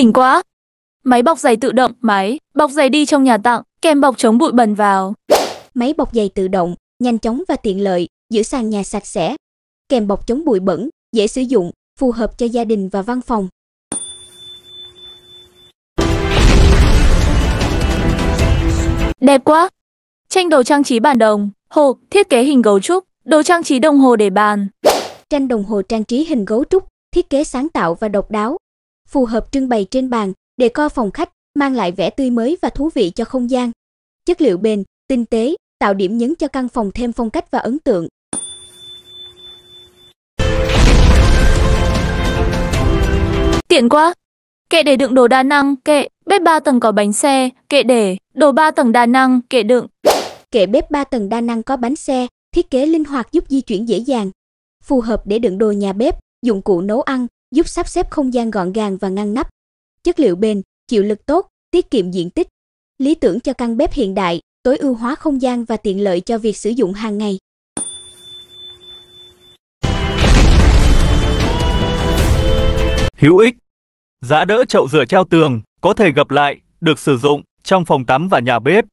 Đỉnh quá! Máy bọc giày tự động, máy, bọc giày đi trong nhà tặng, kèm bọc chống bụi bẩn vào. Máy bọc giày tự động, nhanh chóng và tiện lợi, giữ sàn nhà sạch sẽ. Kèm bọc chống bụi bẩn, dễ sử dụng, phù hợp cho gia đình và văn phòng. Đẹp quá! Tranh đồ trang trí bàn đồng, hộp, thiết kế hình gấu trúc, đồ trang trí đồng hồ để bàn. Tranh đồng hồ trang trí hình gấu trúc, thiết kế sáng tạo và độc đáo, phù hợp trưng bày trên bàn, để co phòng khách, mang lại vẻ tươi mới và thú vị cho không gian. Chất liệu bền, tinh tế, tạo điểm nhấn cho căn phòng thêm phong cách và ấn tượng. Tiện quá! Kệ để đựng đồ đa năng, kệ, bếp 3 tầng có bánh xe, kệ để, đồ 3 tầng đa năng, kệ đựng. Kệ bếp 3 tầng đa năng có bánh xe, thiết kế linh hoạt giúp di chuyển dễ dàng. Phù hợp để đựng đồ nhà bếp, dụng cụ nấu ăn, giúp sắp xếp không gian gọn gàng và ngăn nắp. Chất liệu bền, chịu lực tốt, tiết kiệm diện tích. Lý tưởng cho căn bếp hiện đại, tối ưu hóa không gian và tiện lợi cho việc sử dụng hàng ngày. Hữu ích Giá đỡ chậu rửa treo tường, có thể gặp lại, được sử dụng trong phòng tắm và nhà bếp.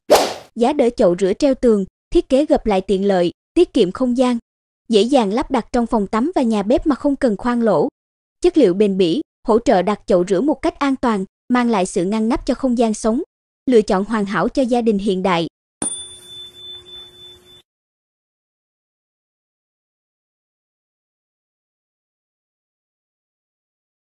Giá đỡ chậu rửa treo tường, thiết kế gặp lại tiện lợi, tiết kiệm không gian, dễ dàng lắp đặt trong phòng tắm và nhà bếp mà không cần khoan lỗ, chất liệu bền bỉ, hỗ trợ đặt chậu rửa một cách an toàn, mang lại sự ngăn nắp cho không gian sống, lựa chọn hoàn hảo cho gia đình hiện đại.